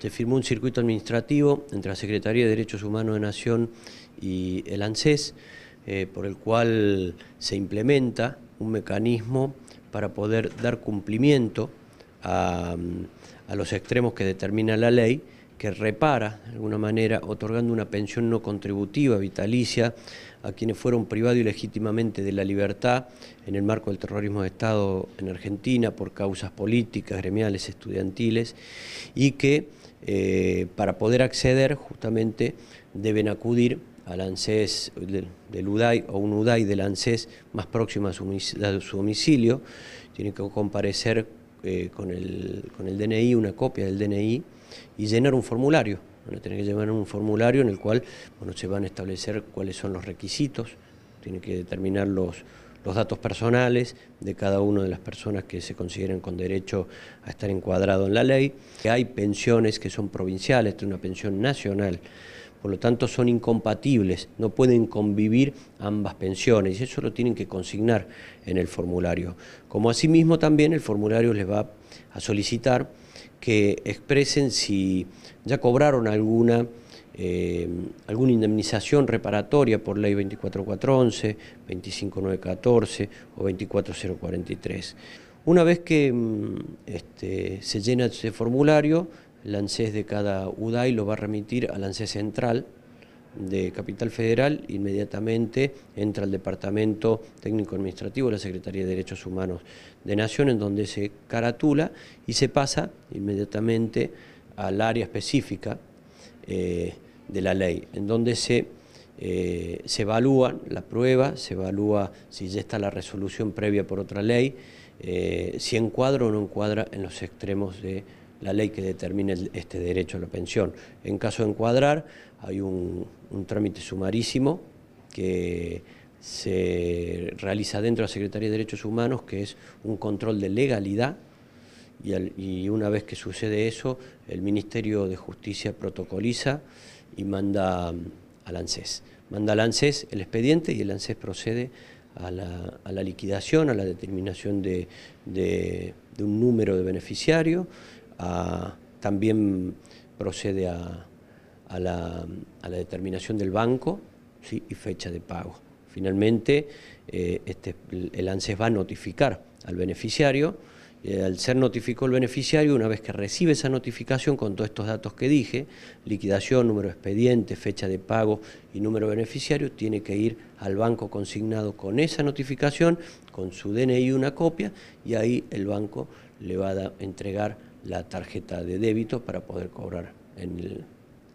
Se firmó un circuito administrativo entre la Secretaría de Derechos Humanos de Nación y el ANSES, eh, por el cual se implementa un mecanismo para poder dar cumplimiento a mm, los extremos que determina la ley que repara, de alguna manera, otorgando una pensión no contributiva, vitalicia, a quienes fueron privados ilegítimamente de la libertad en el marco del terrorismo de Estado en Argentina por causas políticas, gremiales, estudiantiles, y que eh, para poder acceder justamente deben acudir al ANSES del UDAI o un UDAI del ANSES más próximo a su, domicilio, tienen que comparecer eh, con, el, con el DNI, una copia del DNI, y llenar un formulario. Tienen que llevar un formulario en el cual se van a establecer cuáles son los requisitos, tienen que determinar los, datos personales de cada una de las personas que se consideren con derecho a estar encuadrado en la ley. Hay pensiones que son provinciales, una pensión nacional, por lo tanto son incompatibles, no pueden convivir ambas pensiones y eso lo tienen que consignar en el formulario. Como asimismo también el formulario les va a solicitar que expresen si ya cobraron alguna, eh, alguna indemnización reparatoria por ley 24411, 25914 o 24043. Una vez que mm, este, se llena ese formulario, el ANSES de cada UDAI lo va a remitir al ANSES central, de Capital Federal, inmediatamente entra al Departamento Técnico Administrativo de la Secretaría de Derechos Humanos de Nación, en donde se caratula y se pasa inmediatamente al área específica eh, de la ley, en donde se, eh, se evalúa la prueba, se evalúa si ya está la resolución previa por otra ley, eh, si encuadra o no encuadra en los extremos de la ley que determine este derecho a la pensión. En caso de encuadrar, hay un, trámite sumarísimo que se realiza dentro de la Secretaría de Derechos Humanos, que es un control de legalidad, y, una vez que sucede eso, el Ministerio de Justicia protocoliza y manda al ANSES. Manda al ANSES el expediente y el ANSES procede a la, liquidación, a la determinación de, un número de beneficiarios también procede a, la, determinación del banco y fecha de pago. Finalmente, eh, este, el ANSES va a notificar al beneficiario. al ser notificado el beneficiario, una vez que recibe esa notificación con todos estos datos que dije, liquidación, número expediente, fecha de pago y número beneficiario, tiene que ir al banco consignado con esa notificación, con su DNI una copia, y ahí el banco le va a entregar la tarjeta de débito para poder cobrar en el,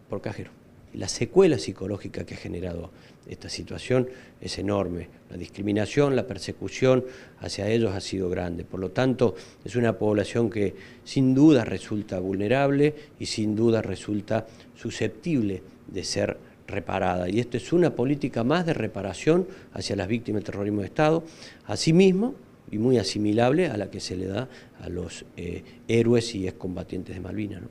por cajero. La secuela psicológica que ha generado esta situación es enorme. La discriminación, la persecución hacia ellos ha sido grande. Por lo tanto, es una población que sin duda resulta vulnerable y sin duda resulta susceptible de ser reparada. Y esto es una política más de reparación hacia las víctimas del terrorismo de Estado. Asimismo, y muy asimilable a la que se le da a los eh, héroes y excombatientes de Malvinas.